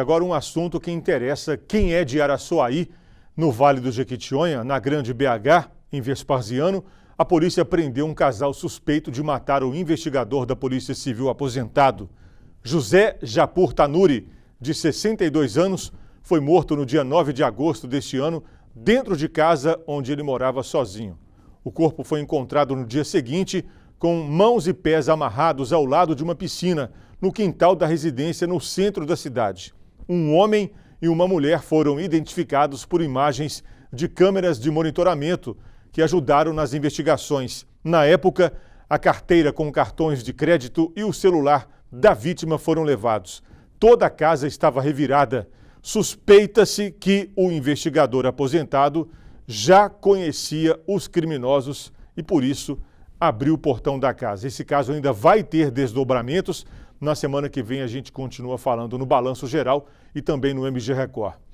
Agora um assunto que interessa quem é de Araçuaí, no Vale do Jequitinhonha, na Grande BH, em Vespasiano a polícia prendeu um casal suspeito de matar o investigador da Polícia Civil aposentado. José Japur Tanuri, de 62 anos, foi morto no dia 9 de agosto deste ano, dentro de casa onde ele morava sozinho. O corpo foi encontrado no dia seguinte, com mãos e pés amarrados ao lado de uma piscina, no quintal da residência no centro da cidade um homem e uma mulher foram identificados por imagens de câmeras de monitoramento que ajudaram nas investigações. Na época, a carteira com cartões de crédito e o celular da vítima foram levados. Toda a casa estava revirada. Suspeita-se que o investigador aposentado já conhecia os criminosos e, por isso, abriu o portão da casa. Esse caso ainda vai ter desdobramentos. Na semana que vem a gente continua falando no Balanço Geral e também no MG Record.